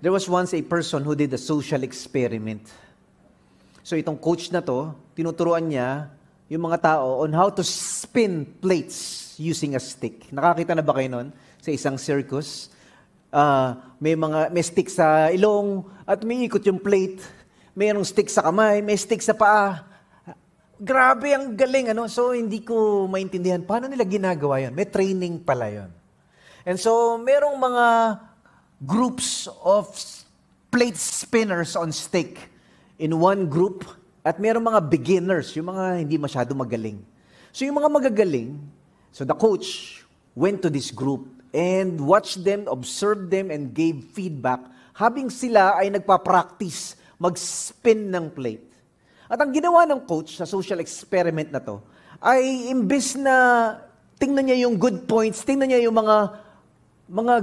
there was once a person who did a social experiment. So itong coach na to, tinuturuan niya yung mga tao on how to spin plates using a stick. Nakakita na ba kayo nun sa isang circus? Uh, may mga may stick sa ilong at may ikot yung plate. Mayroong stick sa kamay, may stick sa paa. Grabe, ang galing. Ano? So, hindi ko maintindihan. Paano nila ginagawa yon? May training pala yon. And so, merong mga groups of plate spinners on stick in one group at mayroong mga beginners, yung mga hindi masyado magaling. So yung mga magagaling, so the coach went to this group and watched them, observed them, and gave feedback habang sila ay nagpa-practice mag-spin ng plate. At ang ginawa ng coach sa social experiment na to, ay imbes na tingnan niya yung good points, tingnan niya yung mga mga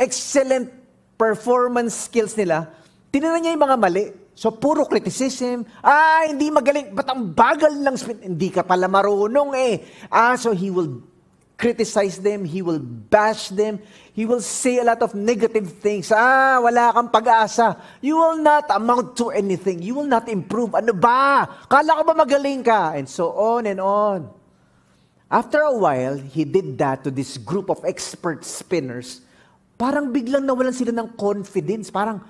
excellent performance skills nila, tinignan niya yung mga mali. So, puro criticism. Ah, hindi magaling. Ba't ang bagal lang? speech? Hindi ka pala marunong eh. Ah, so he will criticize them. He will bash them. He will say a lot of negative things. Ah, wala kang pag-asa. You will not amount to anything. You will not improve. Ano ba? Kala ka ba magaling ka? And so on and on. After a while, he did that to this group of expert spinners parang biglang nawalan sila ng confidence. Parang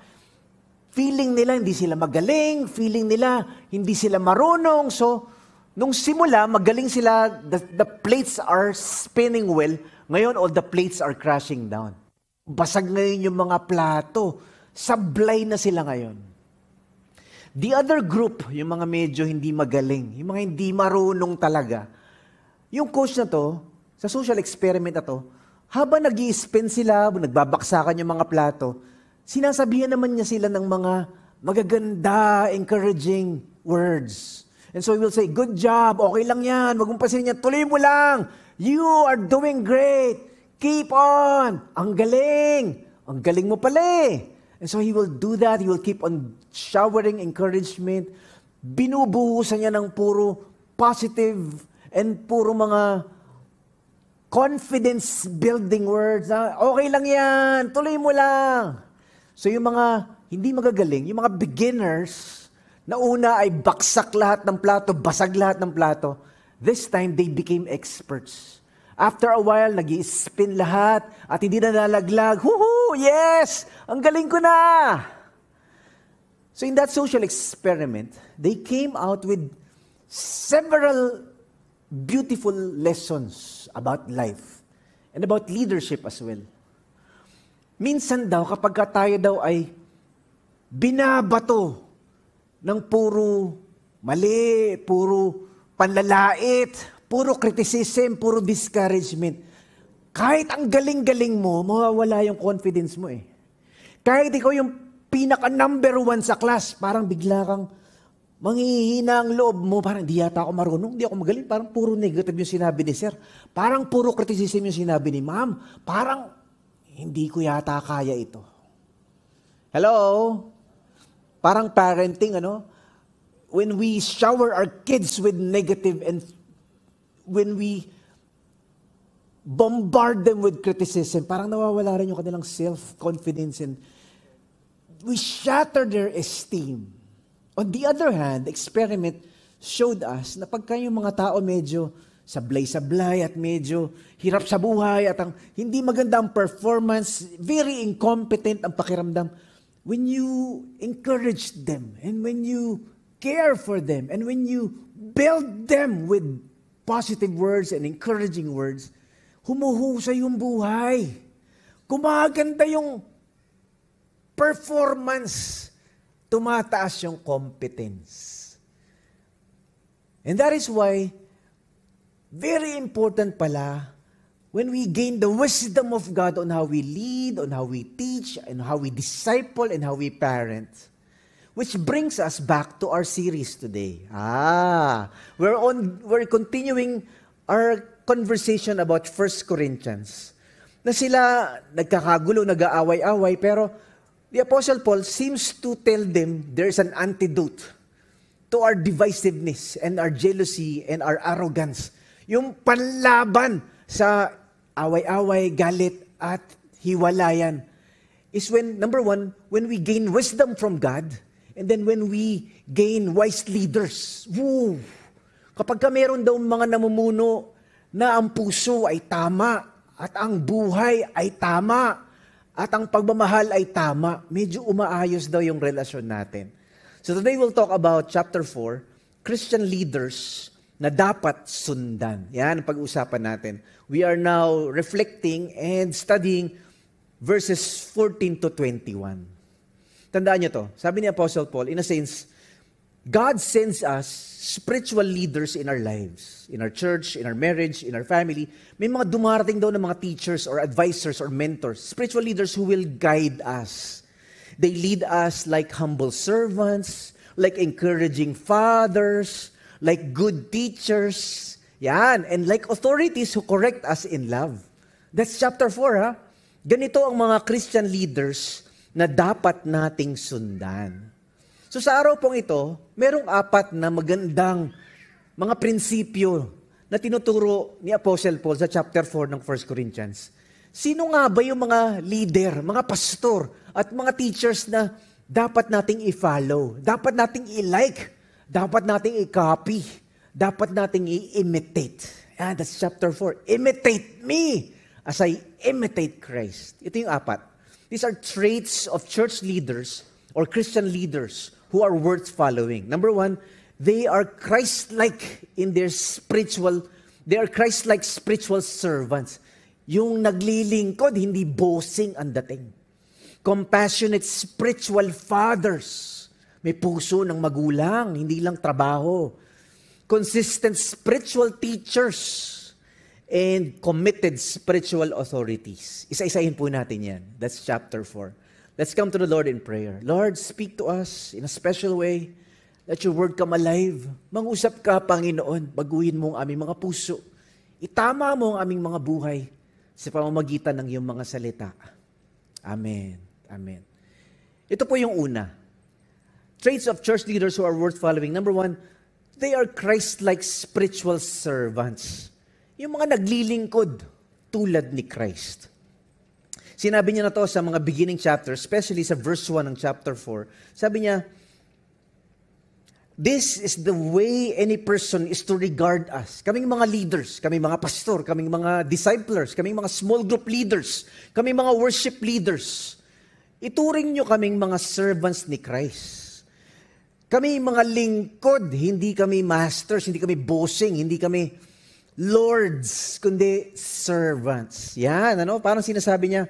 feeling nila hindi sila magaling, feeling nila hindi sila marunong. So, nung simula, magaling sila, the, the plates are spinning well. Ngayon, all the plates are crashing down. Basag ngayon yung mga plato. Sablay na sila ngayon. The other group, yung mga medyo hindi magaling, yung mga hindi marunong talaga, yung coach na to, sa social experiment na to, habang nag spend sila, nagbabaksakan yung mga plato, sinasabihan naman niya sila ng mga magaganda, encouraging words. And so he will say, good job, okay lang yan, wag mong pasinin yan, tuloy mo lang, you are doing great, keep on, ang galing, ang galing mo pala eh. And so he will do that, he will keep on showering encouragement, binubuhusan niya ng puro positive and puro mga confidence building words. Ha? Okay lang yan, tuloy mo lang. So yung mga hindi magagaling, yung mga beginners, na una ay baksak lahat ng plato, basag lahat ng plato, this time they became experts. After a while, nag spin lahat at hindi na nalaglag. Huhu! Yes! Ang galing ko na! So in that social experiment, they came out with several beautiful lessons about life and about leadership as well. Minsan daw, kapag tayo daw ay binabato ng puro mali, puro panlalait, puro criticism, puro discouragement. Kahit ang galing-galing mo, mawawala yung confidence mo eh. Kahit ikaw yung pinaka number one sa class, parang bigla kang manghihina ang loob mo, parang di yata ako marunong, di ako magaling, parang puro negative yung sinabi ni sir. Parang puro criticism yung sinabi ni ma'am. Parang hindi ko yata kaya ito. Hello? Parang parenting, ano? When we shower our kids with negative and when we bombard them with criticism, parang nawawala rin yung kanilang self-confidence and we shatter their esteem. On the other hand, the experiment showed us na pagka yung mga tao medyo sablay-sablay at medyo hirap sa buhay at ang hindi maganda ang performance, very incompetent ang pakiramdam, when you encourage them and when you care for them and when you build them with positive words and encouraging words, humuhusay yung buhay. Kumaganda yung performance tumataas yung competence. And that is why, very important pala, when we gain the wisdom of God on how we lead, on how we teach, and how we disciple, and how we parent, which brings us back to our series today. Ah, we're on we're continuing our conversation about 1 Corinthians. Na sila nagkakagulo, nag-aaway-away, pero the Apostle Paul seems to tell them there's an antidote to our divisiveness and our jealousy and our arrogance. Yung panlaban sa away-away, galit, at hiwalayan is when, number one, when we gain wisdom from God, and then when we gain wise leaders. Woo! Kapag ka meron daw mga namumuno na ang puso ay tama at ang buhay ay tama, at ang pagmamahal ay tama. Medyo umaayos daw yung relasyon natin. So today we'll talk about chapter 4, Christian leaders na dapat sundan. Yan ang pag-uusapan natin. We are now reflecting and studying verses 14 to 21. Tandaan niyo to. Sabi ni Apostle Paul, in a sense, God sends us spiritual leaders in our lives, in our church, in our marriage, in our family. May mga dumarating daw ng mga teachers or advisors or mentors, spiritual leaders who will guide us. They lead us like humble servants, like encouraging fathers, like good teachers, yan, and like authorities who correct us in love. That's chapter 4, ha? Ganito ang mga Christian leaders na dapat nating sundan. So sa araw pong ito, merong apat na magandang mga prinsipyo na tinuturo ni Apostle Paul sa chapter 4 ng 1 Corinthians. Sino nga ba yung mga leader, mga pastor at mga teachers na dapat nating i-follow, dapat nating i-like, dapat nating i-copy, dapat nating i-imitate. Yeah, that's chapter 4. Imitate me as I imitate Christ. Ito yung apat. These are traits of church leaders or Christian leaders who are worth following. Number one, they are Christ-like in their spiritual, they are Christ-like spiritual servants. Yung naglilingkod, hindi boasting ang dating. Compassionate spiritual fathers. May puso ng magulang, hindi lang trabaho. Consistent spiritual teachers and committed spiritual authorities. Isa-isahin po natin yan. That's chapter 4. Let's come to the Lord in prayer. Lord, speak to us in a special way. Let your word come alive. Mangusap ka, Panginoon. Baguhin mo ang aming mga puso. Itama mo ang aming mga buhay sa pamamagitan ng iyong mga salita. Amen. Amen. Ito po yung una. Traits of church leaders who are worth following. Number one, they are Christ-like spiritual servants. Yung mga naglilingkod tulad ni Christ. Sinabi niya na to sa mga beginning chapter, especially sa verse 1 ng chapter 4. Sabi niya, This is the way any person is to regard us. Kaming mga leaders, kaming mga pastor, kaming mga disciples, kaming mga small group leaders, kaming mga worship leaders. Ituring niyo kaming mga servants ni Christ. Kami mga lingkod, hindi kami masters, hindi kami bossing, hindi kami lords, kundi servants. Yan, ano? Parang sinasabi niya,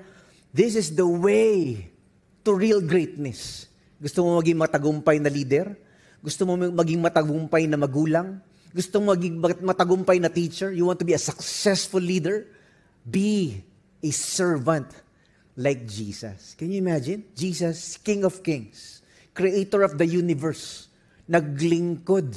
This is the way to real greatness. Gusto mo maging matagumpay na leader? Gusto mo maging matagumpay na magulang? Gusto mo maging matagumpay na teacher? You want to be a successful leader? Be a servant like Jesus. Can you imagine? Jesus, King of Kings, Creator of the universe, naglingkod,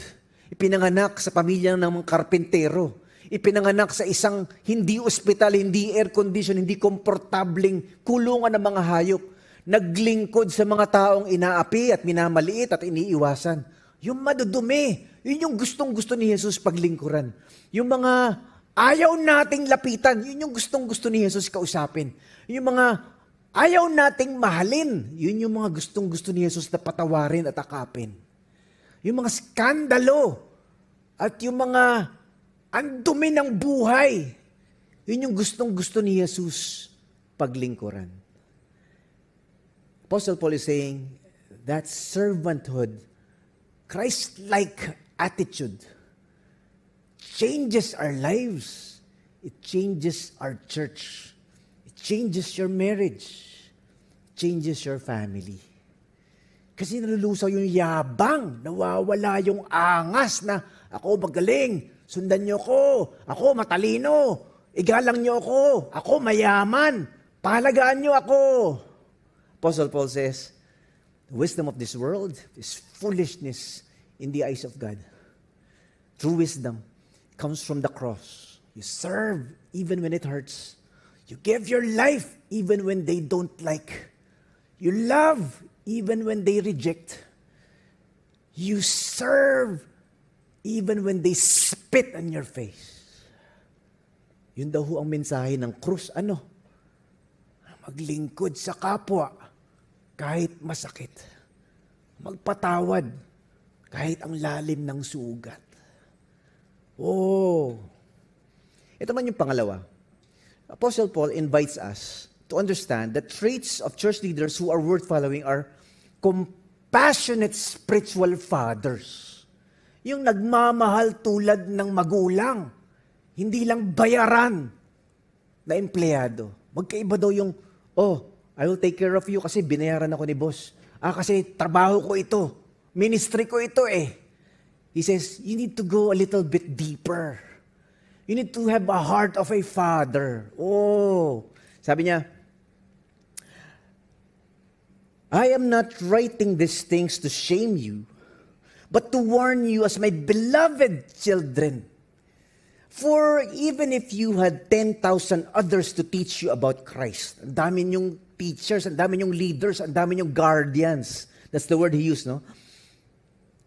ipinanganak sa pamilya ng mga karpentero, ipinanganak sa isang hindi ospital, hindi air condition, hindi komportabling kulungan ng mga hayop. Naglingkod sa mga taong inaapi at minamaliit at iniiwasan. Yung madudumi, yun yung gustong-gusto ni Jesus paglingkuran. Yung mga ayaw nating lapitan, yun yung gustong-gusto ni Jesus kausapin. Yung mga ayaw nating mahalin, yun yung mga gustong-gusto ni Jesus na patawarin at akapin. Yung mga skandalo at yung mga ang dumi ng buhay. Yun yung gustong-gusto ni Jesus paglingkuran. Apostle Paul is saying that servanthood, Christ-like attitude, changes our lives. It changes our church. It changes your marriage. It changes your family. Kasi nalulusaw yung yabang, nawawala yung angas na ako magaling, Sundan niyo ko. Ako matalino. Igalang niyo ako. Ako mayaman. Palagaan niyo ako. Apostle Paul says, The wisdom of this world is foolishness in the eyes of God. True wisdom comes from the cross. You serve even when it hurts. You give your life even when they don't like. You love even when they reject. You serve even when they spit on your face. Yun daw ho ang mensahe ng krus. Ano? Maglingkod sa kapwa kahit masakit. Magpatawad kahit ang lalim ng sugat. Oh! Ito man yung pangalawa. Apostle Paul invites us to understand that traits of church leaders who are worth following are compassionate spiritual fathers. Yung nagmamahal tulad ng magulang. Hindi lang bayaran na empleyado. Magkaiba daw yung, oh, I will take care of you kasi binayaran ako ni boss. Ah, kasi trabaho ko ito. Ministry ko ito eh. He says, you need to go a little bit deeper. You need to have a heart of a father. Oh, sabi niya, I am not writing these things to shame you, but to warn you as my beloved children. For even if you had 10,000 others to teach you about Christ, ang dami niyong teachers, ang dami niyong leaders, ang dami niyong guardians. That's the word he used, no?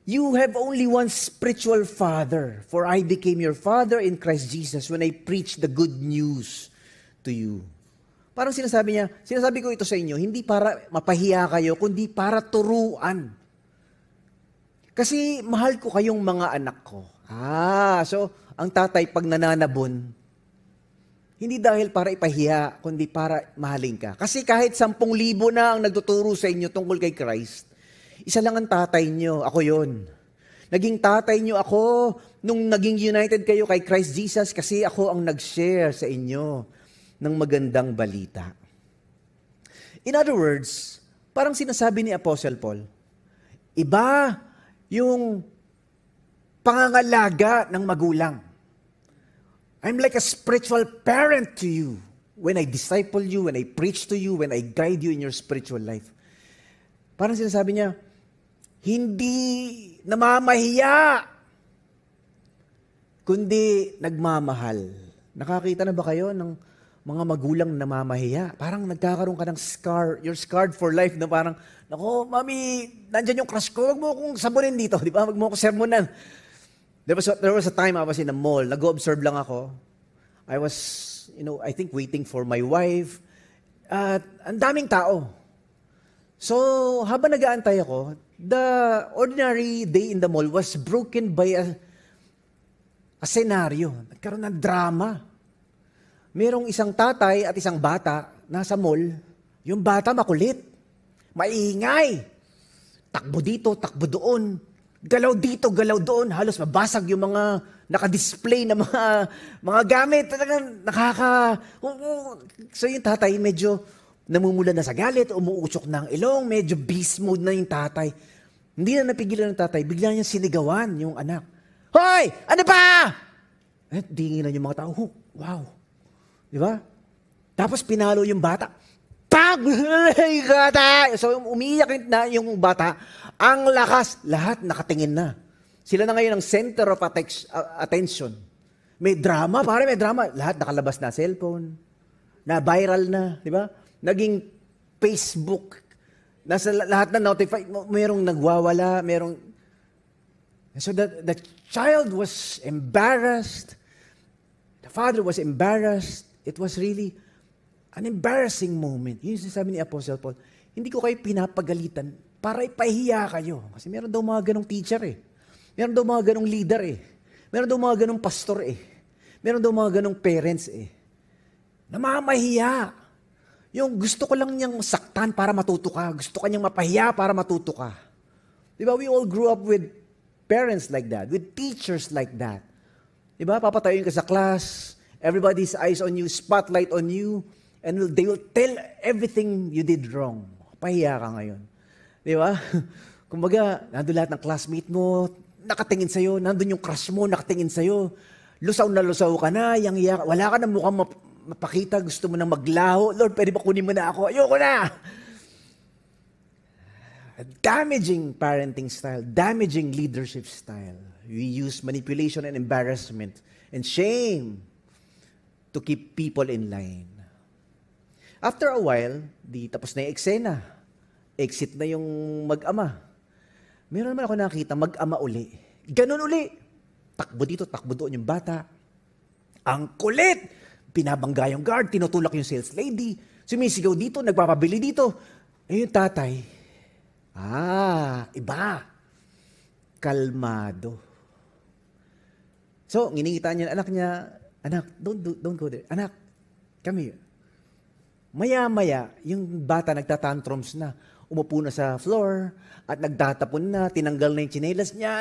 You have only one spiritual father, for I became your father in Christ Jesus when I preached the good news to you. Parang sinasabi niya, sinasabi ko ito sa inyo, hindi para mapahiya kayo, kundi para turuan kasi mahal ko kayong mga anak ko. Ah, so ang tatay pag nananabon, hindi dahil para ipahiya, kundi para mahalin ka. Kasi kahit sampung libo na ang nagtuturo sa inyo tungkol kay Christ, isa lang ang tatay nyo, ako yon. Naging tatay nyo ako nung naging united kayo kay Christ Jesus kasi ako ang nag-share sa inyo ng magandang balita. In other words, parang sinasabi ni Apostle Paul, iba yung pangangalaga ng magulang. I'm like a spiritual parent to you when I disciple you, when I preach to you, when I guide you in your spiritual life. Parang sinasabi niya, hindi namamahiya, kundi nagmamahal. Nakakita na ba kayo ng mga magulang namamahiya. Parang nagkakaroon ka ng scar. You're scarred for life na parang, Nako, mami, nandyan yung crush ko. Huwag mo akong sabunin dito. Di ba? Huwag mo akong sermonan. There was, a, there was a time I was in a mall. Nag-observe lang ako. I was, you know, I think waiting for my wife. At uh, ang daming tao. So, habang nag-aantay ako, the ordinary day in the mall was broken by a, a scenario. Nagkaroon ng drama. Merong isang tatay at isang bata nasa mall. Yung bata makulit. Maingay. Takbo dito, takbo doon. Galaw dito, galaw doon. Halos mabasag yung mga nakadisplay na mga, mga gamit. Talagang nakaka... So yung tatay medyo namumula na sa galit, umuusok na ang ilong, medyo beast mode na yung tatay. Hindi na napigilan ng tatay. Bigla niya sinigawan yung anak. Hoy! Ano pa? Eh, na yung mga tao. Wow. Di ba? Tapos pinalo yung bata. Pag! bata! So umiiyak na yung bata. Ang lakas, lahat nakatingin na. Sila na ngayon ang center of attention. May drama, pare, may drama. Lahat nakalabas na cellphone, na viral na, di ba? Naging Facebook, nasa lahat na notified, Mayroong nagwawala, mayroong... So the, the child was embarrassed, the father was embarrassed, It was really an embarrassing moment. Yun yung sabi ni Apostle Paul, hindi ko kayo pinapagalitan para ipahiya kayo. Kasi meron daw mga ganong teacher eh. Meron daw mga ganong leader eh. Meron daw mga ganong pastor eh. Meron daw mga ganong parents eh. Namamahiya. Yung gusto ko lang niyang saktan para matuto ka. Gusto ka niyang mapahiya para matuto ka. Di ba? We all grew up with parents like that, with teachers like that. Di ba? Papatayin ka sa class, Everybody's eyes on you, spotlight on you, and will, they will tell everything you did wrong. Pahiya ka ngayon. Di ba? Kumbaga, nandun lahat ng classmate mo, nakatingin sa'yo, nandun yung crush mo, nakatingin sa'yo. Lusaw na lusaw ka na, yang iya, wala ka na mukhang map- mapakita, gusto mo nang maglaho. Lord, pwede ba kunin mo na ako? Ayoko na! damaging parenting style, damaging leadership style. We use manipulation and embarrassment and shame to keep people in line. After a while, di tapos na yung eksena. Exit na yung mag-ama. Meron naman ako nakita, mag-ama uli. Ganun uli. Takbo dito, takbo doon yung bata. Ang kulit! Pinabangga yung guard, tinutulak yung sales lady. Sumisigaw dito, nagpapabili dito. Eh yung tatay, ah, iba. Kalmado. So, nginingita niya ang anak niya, Anak, don't, do, don't go there. Anak, come here. Maya-maya, yung bata nagtatantrums na. Umupo na sa floor at nagtatapon na, tinanggal na yung chinelas niya.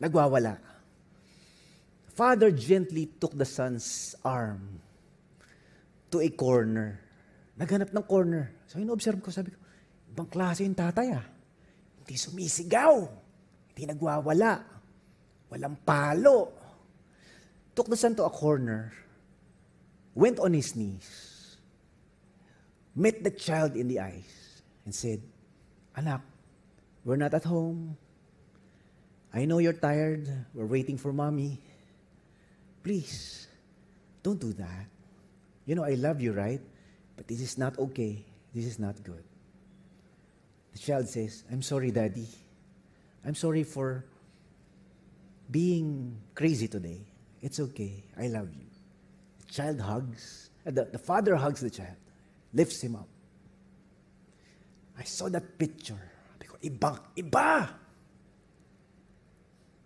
Nagwawala. Father gently took the son's arm to a corner. Naghanap ng corner. So, in-observe ko, sabi ko, ibang klase yung tatay ah. Hindi sumisigaw. Hindi nagwawala. Walang palo. took the son to a corner, went on his knees, met the child in the eyes, and said, Anak, we're not at home. I know you're tired. We're waiting for mommy. Please, don't do that. You know, I love you, right? But this is not okay. This is not good. The child says, I'm sorry, daddy. I'm sorry for being crazy today. It's okay. I love you. The child hugs, uh, the, the father hugs the child, lifts him up. I saw that picture. Because iba, iba!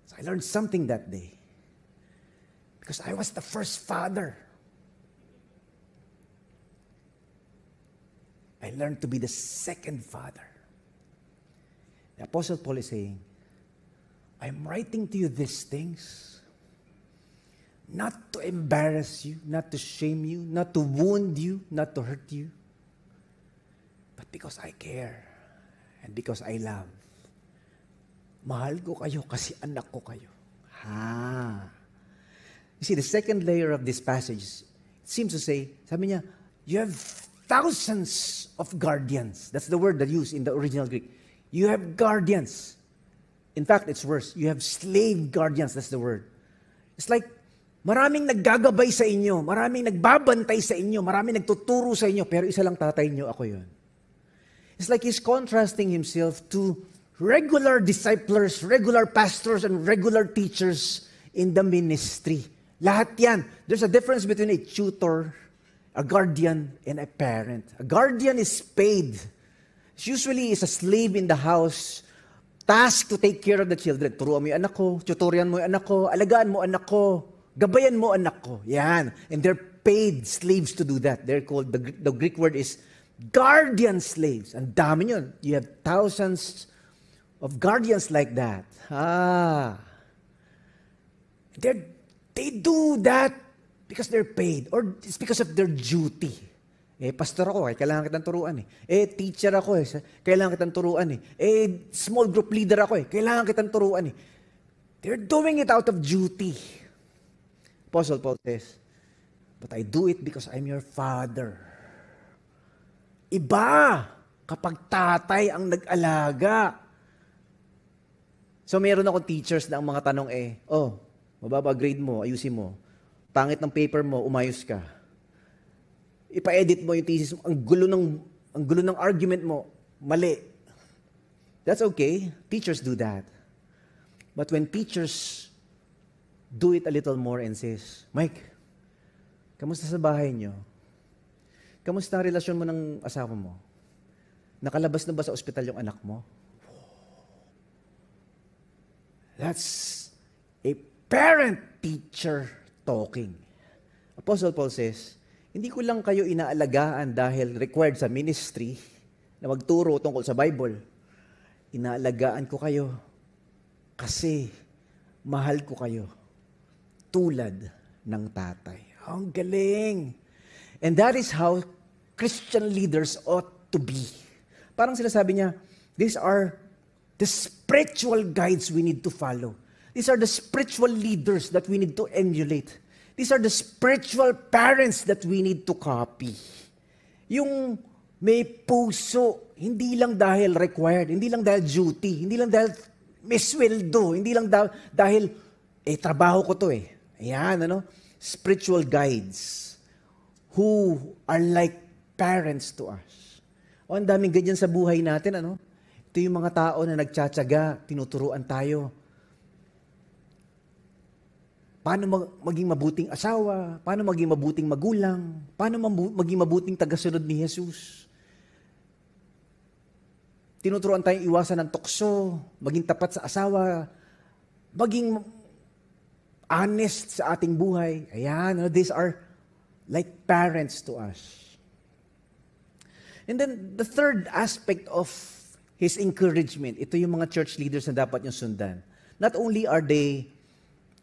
So I learned something that day. Because I was the first father. I learned to be the second father. The Apostle Paul is saying, I'm writing to you these things not to embarrass you, not to shame you, not to wound you, not to hurt you, but because I care and because I love. Mahal ko kayo kasi anak ko kayo. Ha. You see, the second layer of this passage seems to say, sabi niya, you have thousands of guardians. That's the word that used in the original Greek. You have guardians. In fact, it's worse. You have slave guardians. That's the word. It's like Maraming naggagabay sa inyo, maraming nagbabantay sa inyo, maraming nagtuturo sa inyo, pero isa lang tatay niyo ako yon. It's like he's contrasting himself to regular disciples, regular pastors, and regular teachers in the ministry. Lahat yan. There's a difference between a tutor, a guardian, and a parent. A guardian is paid. She usually is a slave in the house, tasked to take care of the children. Turuan mo yung anak ko, tutorian mo yung anak ko, alagaan mo anak ko. Gabayan mo anak ko. Yan. And they're paid slaves to do that. They're called, the, the Greek word is guardian slaves. Ang dami yun. You have thousands of guardians like that. Ah. They're, they do that because they're paid or it's because of their duty. Eh, pastor ako, eh, kailangan kitang turuan eh. Eh, teacher ako eh, kailangan kitang turuan eh. Eh, small group leader ako eh, kailangan kitang turuan eh. They're doing it out of duty. Apostle Paul says, But I do it because I'm your father. Iba kapag tatay ang nag-alaga. So meron ako teachers na ang mga tanong eh, oh, mababa grade mo, ayusin mo. Pangit ng paper mo, umayos ka. Ipa-edit mo yung thesis mo. Ang gulo ng, ang gulo ng argument mo, mali. That's okay. Teachers do that. But when teachers do it a little more and says, Mike, kamusta sa bahay niyo? Kamusta ang relasyon mo ng asawa mo? Nakalabas na ba sa ospital yung anak mo? That's a parent-teacher talking. Apostle Paul says, hindi ko lang kayo inaalagaan dahil required sa ministry na magturo tungkol sa Bible. Inaalagaan ko kayo kasi mahal ko kayo tulad ng tatay. ang galing! And that is how Christian leaders ought to be. Parang sinasabi niya, these are the spiritual guides we need to follow. These are the spiritual leaders that we need to emulate. These are the spiritual parents that we need to copy. Yung may puso, hindi lang dahil required, hindi lang dahil duty, hindi lang dahil may sweldo, hindi lang dahil, dahil eh, trabaho ko to eh. Ayan, ano? Spiritual guides who are like parents to us. O, ang daming ganyan sa buhay natin, ano? Ito yung mga tao na nagtsatsaga, tinuturuan tayo. Paano mag- maging mabuting asawa? Paano maging mabuting magulang? Paano mabu- maging mabuting tagasunod ni Jesus? Tinuturuan tayong iwasan ng tukso, maging tapat sa asawa, maging honest sa ating buhay. Ayan, no? these are like parents to us. And then the third aspect of his encouragement, ito yung mga church leaders na dapat nyo sundan. Not only are they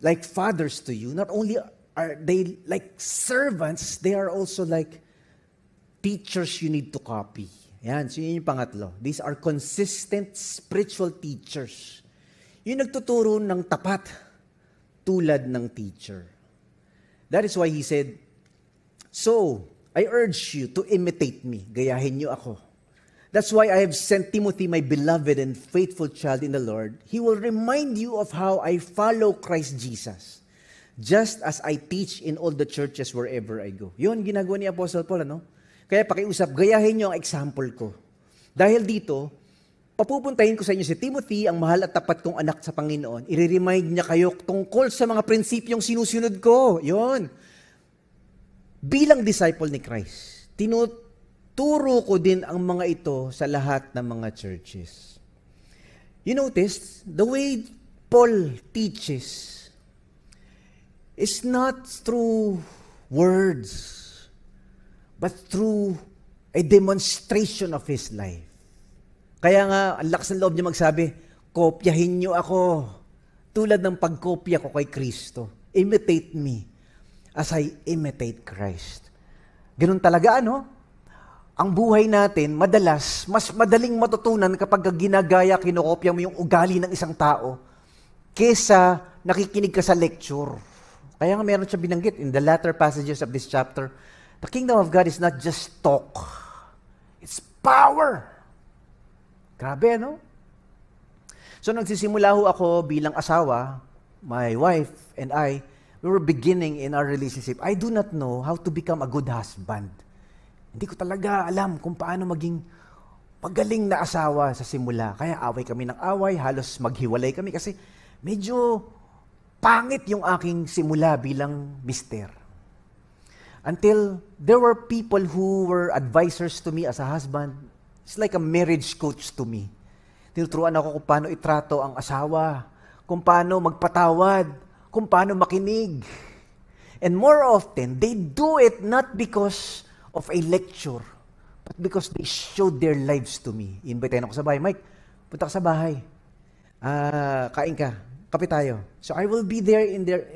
like fathers to you, not only are they like servants, they are also like teachers you need to copy. Yan, so yun yung pangatlo. These are consistent spiritual teachers. Yung nagtuturo ng tapat tulad ng teacher. That is why he said, So, I urge you to imitate me. Gayahin niyo ako. That's why I have sent Timothy, my beloved and faithful child in the Lord. He will remind you of how I follow Christ Jesus, just as I teach in all the churches wherever I go. Yun, ginagawa ni Apostle Paul, ano? Kaya pakiusap, gayahin niyo ang example ko. Dahil dito, papupuntahin ko sa inyo si Timothy, ang mahal at tapat kong anak sa Panginoon. I-remind niya kayo tungkol sa mga prinsipyong sinusunod ko. Yon. Bilang disciple ni Christ, tinuturo ko din ang mga ito sa lahat ng mga churches. You notice, the way Paul teaches is not through words, but through a demonstration of his life. Kaya nga, ang lakas ng loob niya magsabi, kopyahin niyo ako. Tulad ng pagkopya ko kay Kristo. Imitate me as I imitate Christ. Ganun talaga, ano? Ang buhay natin, madalas, mas madaling matutunan kapag ginagaya, kinokopya mo yung ugali ng isang tao kesa nakikinig ka sa lecture. Kaya nga meron siya binanggit in the latter passages of this chapter, the kingdom of God is not just talk, it's power. Grabe, no? So nagsisimula ho ako bilang asawa, my wife and I, we were beginning in our relationship. I do not know how to become a good husband. Hindi ko talaga alam kung paano maging magaling na asawa sa simula. Kaya away kami ng away, halos maghiwalay kami kasi medyo pangit yung aking simula bilang mister. Until there were people who were advisors to me as a husband It's like a marriage coach to me. Tinuturuan ako kung paano itrato ang asawa, kung paano magpatawad, kung paano makinig. And more often, they do it not because of a lecture, but because they showed their lives to me. Invitayin ako sa bahay, Mike, punta ka sa bahay. Ah, uh, kain ka. Kape tayo. So I will be there in their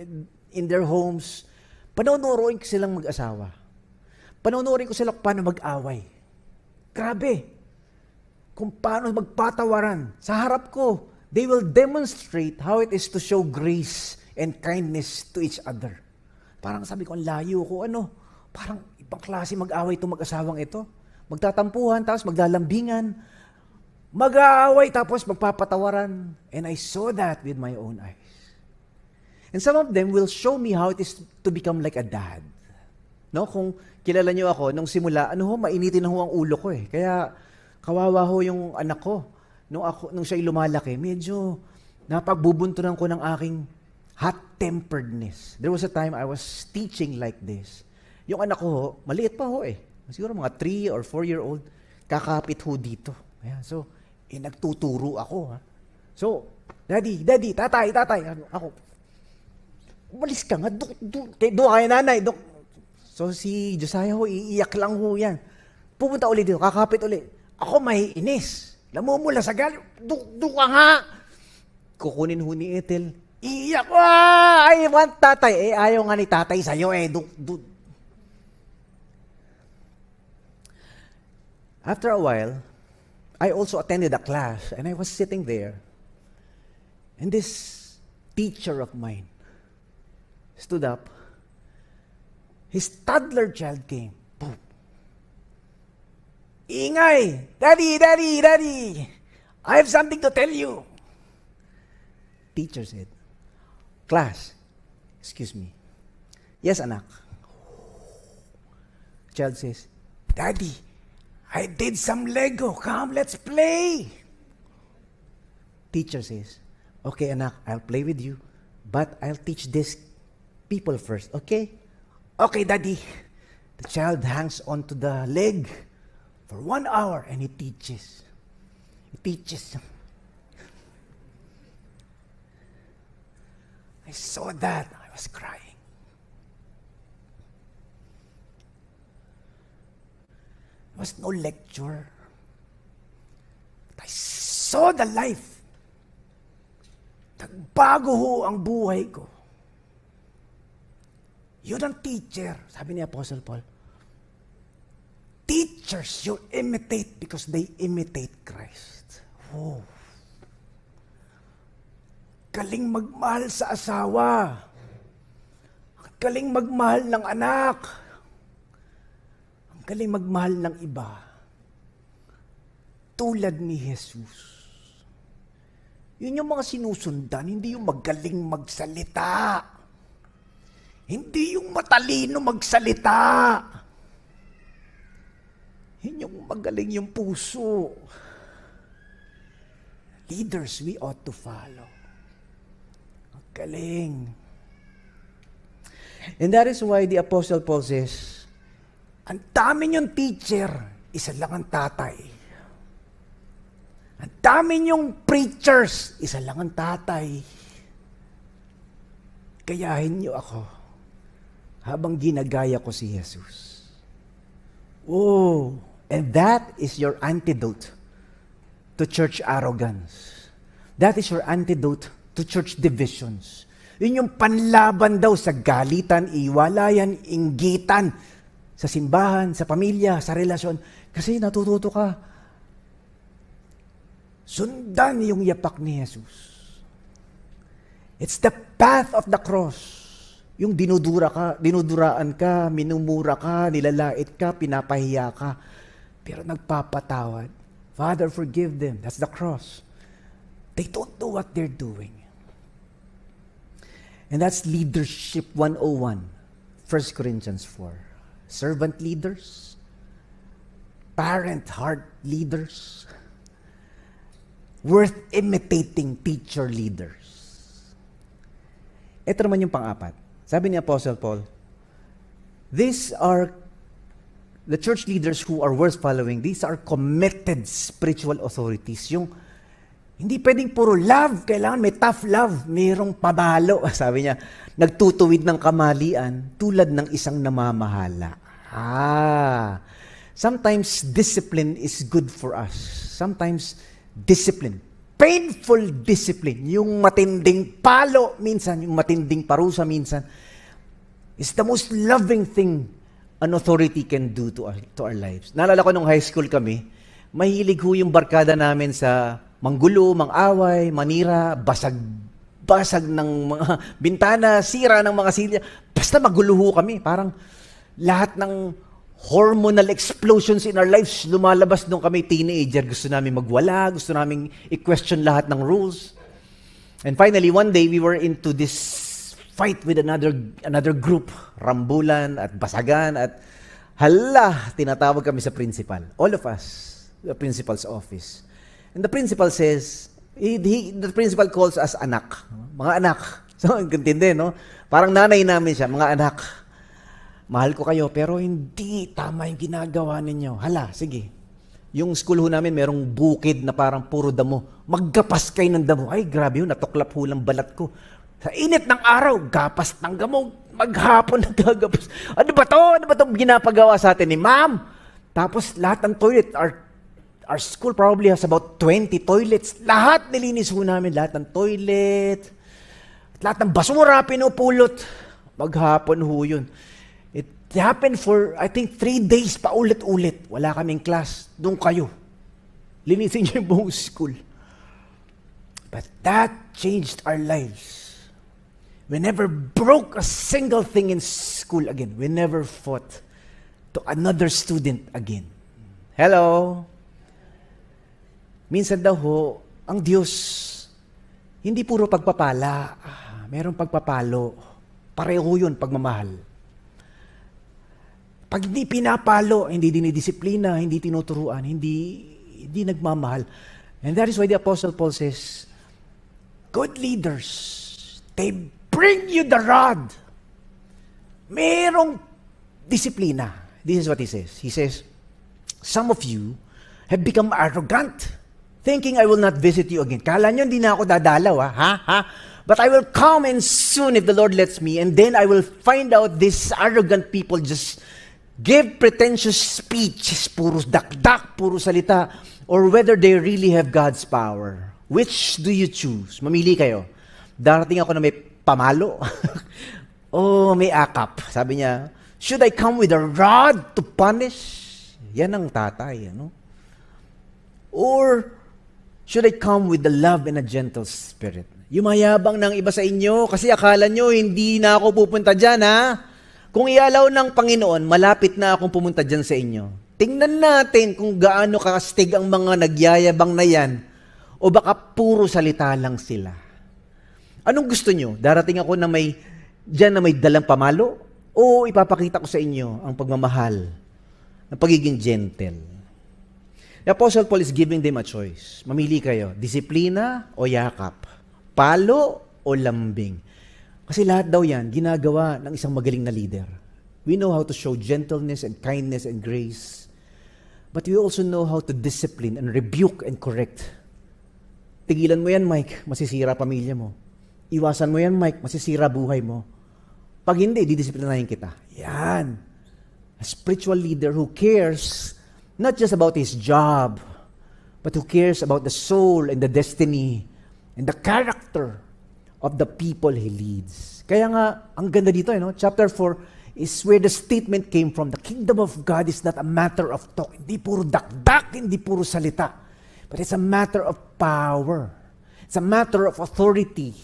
in their homes. Panonorin ko silang mag-asawa. Panonorin ko sila paano mag-away. Grabe kung paano magpatawaran sa harap ko. They will demonstrate how it is to show grace and kindness to each other. Parang sabi ko, ang layo ko, ano? Parang ibang klase mag-away itong mag-asawang ito. Magtatampuhan, tapos maglalambingan. Mag-aaway, tapos magpapatawaran. And I saw that with my own eyes. And some of them will show me how it is to become like a dad. No, kung kilala niyo ako, nung simula, ano ho, mainitin na ho ang ulo ko eh. Kaya kawawa ho yung anak ko. Nung, ako, nung siya'y lumalaki, medyo napagbubuntunan ko ng aking hot-temperedness. There was a time I was teaching like this. Yung anak ko maliit pa ho eh. Siguro mga 3 or 4-year-old, kakapit ho dito. Ayan, so, eh, nagtuturo ako. Ha? So, daddy, daddy, tatay, tatay. Ano, ako, umalis ka nga. Do, do, do, kay nanay. Do. So, si Josiah ho, iiyak lang ho yan. Pupunta ulit dito, kakapit ulit. Ako maiinis. Namumula sa galit. Dukduk ka nga. Kukunin ho ni Ethel. Iyak. Ah, I want tatay. Eh, ayaw nga ni tatay sa'yo eh. Duk, duk. After a while, I also attended a class and I was sitting there. And this teacher of mine stood up. His toddler child came. Ingay! Daddy, daddy, daddy! I have something to tell you! Teacher said, Class, excuse me. Yes, anak. Child says, Daddy, I did some Lego. Come, let's play. Teacher says, Okay, anak, I'll play with you, but I'll teach these people first, okay? Okay, daddy. The child hangs onto the leg for one hour and he teaches. He teaches them. I saw that. I was crying. There was no lecture. But I saw the life. Nagbago ho ang buhay ko. Yun ang teacher, sabi ni Apostle Paul pictures. You imitate because they imitate Christ. Oh. Kaling magmahal sa asawa. Ang kaling magmahal ng anak. Ang kaling magmahal ng iba. Tulad ni Jesus. Yun yung mga sinusundan, hindi yung magaling magsalita. Hindi yung matalino magsalita. Inyong magaling yung puso. Leaders we ought to follow. Magaling. And that is why the Apostle Paul says, ang dami niyong teacher, isa lang ang tatay. Ang dami niyong preachers, isa lang ang tatay. Gayahin niyo ako habang ginagaya ko si Jesus. Oh, And that is your antidote to church arrogance. That is your antidote to church divisions. Yun yung panlaban daw sa galitan, iwalayan, inggitan sa simbahan, sa pamilya, sa relasyon. Kasi natututo ka. Sundan yung yapak ni Jesus. It's the path of the cross. Yung dinudura ka, dinuduraan ka, minumura ka, nilalait ka, pinapahiya ka. Pero nagpapatawad. Father, forgive them. That's the cross. They don't know what they're doing. And that's Leadership 101, 1 Corinthians 4. Servant leaders, parent heart leaders, worth imitating teacher leaders. Ito naman yung pang-apat. Sabi ni Apostle Paul, These are the church leaders who are worth following, these are committed spiritual authorities. Yung hindi pwedeng puro love. Kailangan may tough love. Mayroong pabalo. Sabi niya, nagtutuwid ng kamalian tulad ng isang namamahala. Ah, sometimes discipline is good for us. Sometimes discipline, painful discipline, yung matinding palo minsan, yung matinding parusa minsan, is the most loving thing an authority can do to our, to our lives. Naalala ko nung high school kami, mahilig ho yung barkada namin sa manggulo, mangaway, manira, basag basag ng mga bintana, sira ng mga silya. Basta magulo ho kami. Parang lahat ng hormonal explosions in our lives lumalabas nung kami teenager. Gusto namin magwala, gusto namin i-question lahat ng rules. And finally, one day, we were into this fight with another another group, rambulan at basagan at hala, tinatawag kami sa principal. All of us, the principal's office. And the principal says, he, he, the principal calls us anak. Mga anak. So, intindi, no? Parang nanay namin siya, mga anak. Mahal ko kayo, pero hindi tama yung ginagawa ninyo. Hala, sige, yung school ho namin, merong bukid na parang puro damo. Magkapas kayo ng damo. Ay, grabe yun, natuklap ho lang balat ko. Sa init ng araw, gapas ng gamog. Maghapon nagagapas. Ano ba to? Ano ba itong ginapagawa sa atin ni ma'am? Tapos lahat ng toilet, our, our school probably has about 20 toilets. Lahat nilinis ho namin, lahat ng toilet. At lahat ng basura, pinupulot. Maghapon ho yun. It happened for, I think, three days pa ulit-ulit. Wala kaming class. Doon kayo. Linisin niyo yung buong school. But that changed our lives. We never broke a single thing in school again. We never fought to another student again. Hello? Minsan daw ho, ang Diyos, hindi puro pagpapala. Ah, merong pagpapalo. Pareho yun, pagmamahal. Pag hindi pinapalo, hindi dinidisiplina, hindi tinuturuan, hindi, hindi nagmamahal. And that is why the Apostle Paul says, good leaders, they bring you the rod. Merong disiplina. This is what he says. He says, Some of you have become arrogant, thinking I will not visit you again. Kala nyo, hindi na ako dadalaw, ha? Ah. ha? ha? But I will come and soon if the Lord lets me, and then I will find out these arrogant people just give pretentious speeches, puros dakdak, puro salita, or whether they really have God's power. Which do you choose? Mamili kayo. Darating ako na may pamalo. oh, may akap. Sabi niya, should I come with a rod to punish? Yan ang tatay. Ano? Or, should I come with the love and a gentle spirit? Yumayabang ng iba sa inyo kasi akala nyo hindi na ako pupunta dyan, ha? Kung ialaw ng Panginoon, malapit na akong pumunta dyan sa inyo. Tingnan natin kung gaano kakastig ang mga nagyayabang na yan o baka puro salita lang sila. Anong gusto nyo? Darating ako na may, dyan na may dalang pamalo? O ipapakita ko sa inyo ang pagmamahal, ang pagiging gentle? The Apostle Paul is giving them a choice. Mamili kayo, disiplina o yakap, palo o lambing. Kasi lahat daw yan, ginagawa ng isang magaling na leader. We know how to show gentleness and kindness and grace. But we also know how to discipline and rebuke and correct. Tigilan mo yan, Mike. Masisira pamilya mo. Iwasan mo yan, Mike. Masisira buhay mo. Pag hindi, didisiplinahin kita. Yan. A spiritual leader who cares not just about his job, but who cares about the soul and the destiny and the character of the people he leads. Kaya nga, ang ganda dito, you know, chapter 4 is where the statement came from. The kingdom of God is not a matter of talk. Hindi puro dakdak, hindi puro salita. But it's a matter of power. It's a matter of authority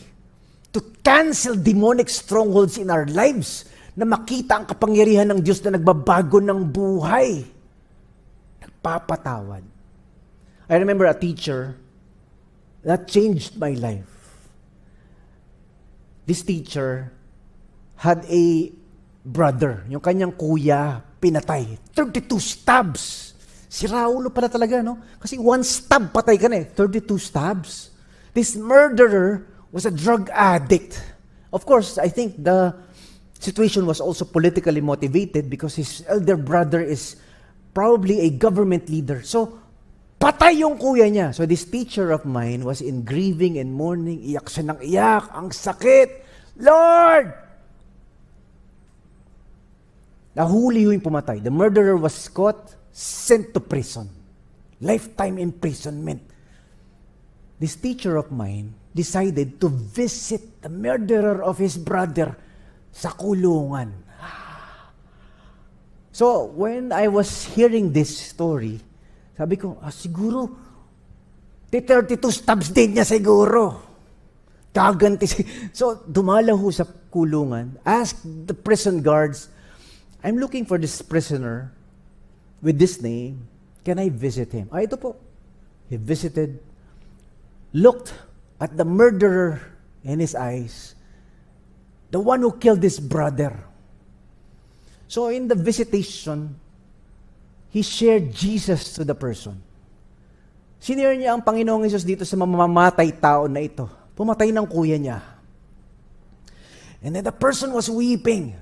to cancel demonic strongholds in our lives na makita ang kapangyarihan ng Diyos na nagbabago ng buhay. Nagpapatawad. I remember a teacher that changed my life. This teacher had a brother, yung kanyang kuya, pinatay. 32 stabs. Si Raulo pala talaga, no? Kasi one stab, patay ka na eh. 32 stabs. This murderer was a drug addict. Of course, I think the situation was also politically motivated because his elder brother is probably a government leader. So, patay yung kuya niya. So, this teacher of mine was in grieving and mourning. Iyak siya ng iyak. Ang sakit! Lord! Nahuli yung pumatay. The murderer was caught, sent to prison. Lifetime imprisonment. This teacher of mine decided to visit the murderer of his brother sa kulungan. So, when I was hearing this story, sabi ko, ah, siguro, 32 stabs din niya siguro. Gaganti. So, dumalaw ho sa kulungan, asked the prison guards, I'm looking for this prisoner with this name. Can I visit him? Ah, ito po. He visited, looked at the murderer in his eyes, the one who killed his brother. So in the visitation, he shared Jesus to the person. Sinare niya ang Panginoong Jesus dito sa mamamatay tao na ito. Pumatay ng kuya niya. And then the person was weeping.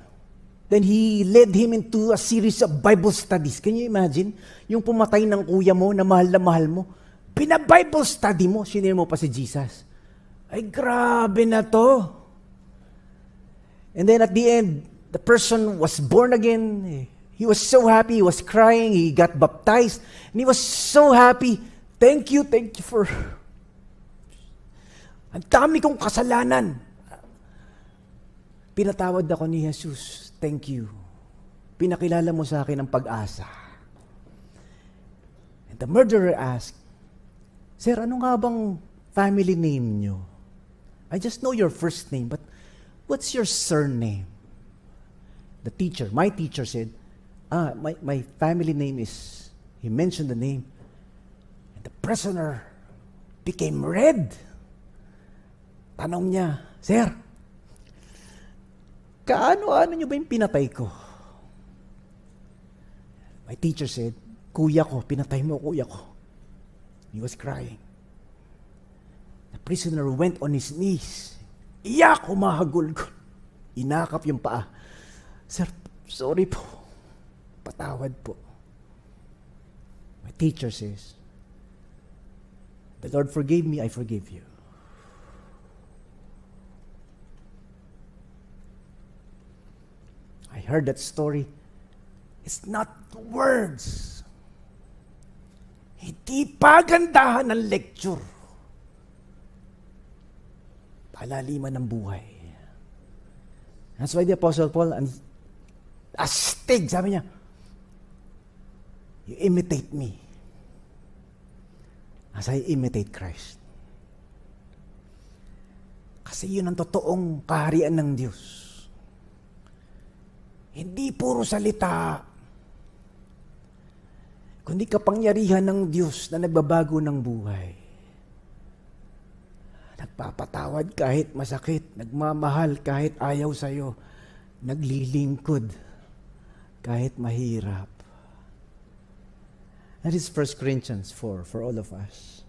Then he led him into a series of Bible studies. Can you imagine? Yung pumatay ng kuya mo na mahal na mahal mo, Pina-Bible study mo, sinir mo pa si Jesus. Ay, grabe na to. And then at the end, the person was born again. He was so happy. He was crying. He got baptized. And he was so happy. Thank you, thank you for... Ang dami kong kasalanan. Pinatawad ako ni Jesus. Thank you. Pinakilala mo sa akin ang pag-asa. And the murderer asked, Sir, ano nga bang family name nyo? I just know your first name, but what's your surname? The teacher, my teacher said, ah, my, my family name is, he mentioned the name, and the prisoner became red. Tanong niya, Sir, kaano-ano niyo ba yung pinatay ko? My teacher said, Kuya ko, pinatay mo kuya ko. He was crying. The prisoner went on his knees. Iyak, humahagulgol. Inakap yung paa. Sir, sorry po. Patawad po. My teacher says, The Lord forgave me, I forgive you. I heard that story. It's not words. Hindi pagandahan ng lecture. Palaliman ng buhay. That's why the Apostle Paul, and astig, sabi niya, you imitate me as I imitate Christ. Kasi yun ang totoong kaharian ng Diyos. Hindi puro salita, kundi kapangyarihan ng Diyos na nagbabago ng buhay. Nagpapatawad kahit masakit, nagmamahal kahit ayaw sa'yo, naglilingkod kahit mahirap. That is 1 Corinthians 4 for all of us.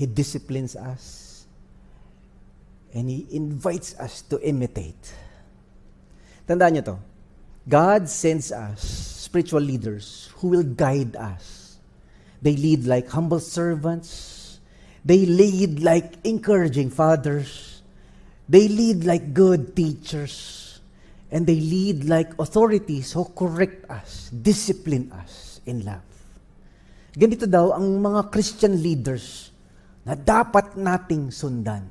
He disciplines us and He invites us to imitate. Tandaan niyo to. God sends us spiritual leaders who will guide us. They lead like humble servants. They lead like encouraging fathers. They lead like good teachers. And they lead like authorities who correct us, discipline us in love. Ganito daw ang mga Christian leaders na dapat nating sundan.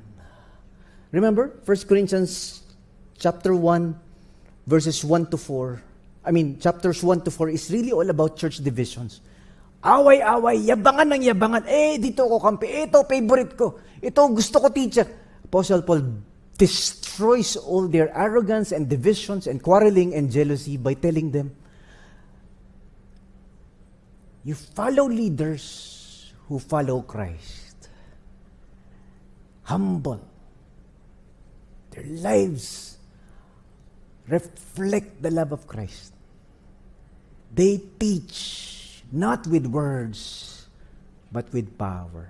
Remember, 1 Corinthians chapter 1, verses 1 to 4, I mean, chapters 1 to 4 is really all about church divisions. Away-away, yabangan ng yabangan. Eh, dito ako kampi. Eh, ito, favorite ko. Ito, gusto ko, teacher. Apostle Paul destroys all their arrogance and divisions and quarreling and jealousy by telling them, you follow leaders who follow Christ. Humble. Their lives reflect the love of Christ. They teach not with words, but with power.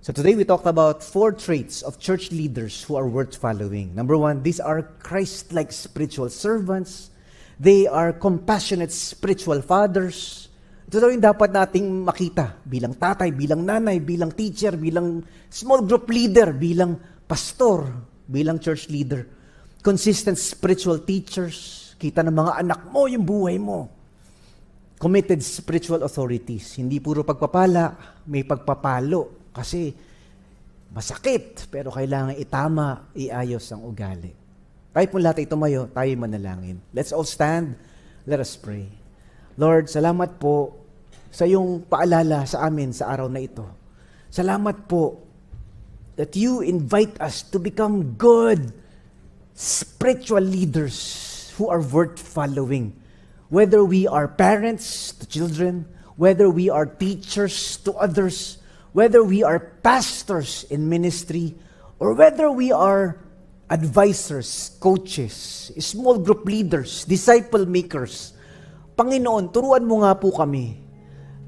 So today we talked about four traits of church leaders who are worth following. Number one, these are Christ like spiritual servants. They are compassionate spiritual fathers. Ito daw yung dapat nating makita bilang tatay, bilang nanay, bilang teacher, bilang small group leader, bilang pastor, bilang church leader. Consistent spiritual teachers Kita ng mga anak mo yung buhay mo. Committed spiritual authorities. Hindi puro pagpapala, may pagpapalo. Kasi masakit, pero kailangan itama, iayos ang ugali. Tayo po lahat ay tumayo, tayo manalangin. Let's all stand. Let us pray. Lord, salamat po sa iyong paalala sa amin sa araw na ito. Salamat po that you invite us to become good spiritual leaders who are worth following. Whether we are parents to children, whether we are teachers to others, whether we are pastors in ministry, or whether we are advisors, coaches, small group leaders, disciple makers. Panginoon, turuan mo nga po kami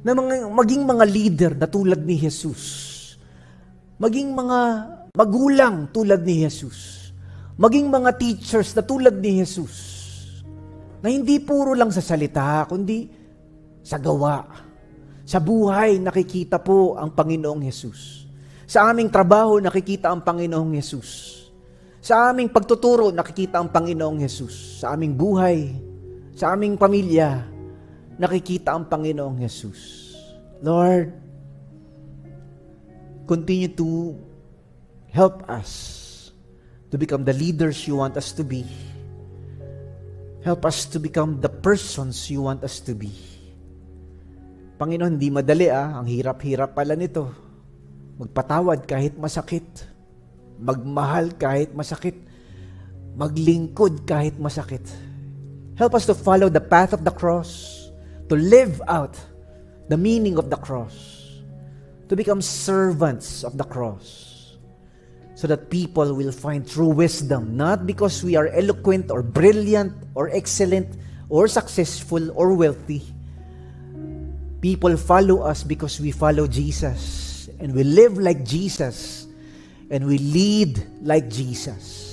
na maging mga leader na tulad ni Jesus. Maging mga magulang tulad ni Jesus. Maging mga teachers na tulad ni Jesus na hindi puro lang sa salita, kundi sa gawa. Sa buhay, nakikita po ang Panginoong Yesus. Sa aming trabaho, nakikita ang Panginoong Yesus. Sa aming pagtuturo, nakikita ang Panginoong Yesus. Sa aming buhay, sa aming pamilya, nakikita ang Panginoong Yesus. Lord, continue to help us to become the leaders you want us to be. Help us to become the persons you want us to be. Panginoon, hindi madali ah. Ang hirap-hirap pala nito. Magpatawad kahit masakit. Magmahal kahit masakit. Maglingkod kahit masakit. Help us to follow the path of the cross. To live out the meaning of the cross. To become servants of the cross so that people will find true wisdom, not because we are eloquent or brilliant or excellent or successful or wealthy. People follow us because we follow Jesus and we live like Jesus and we lead like Jesus.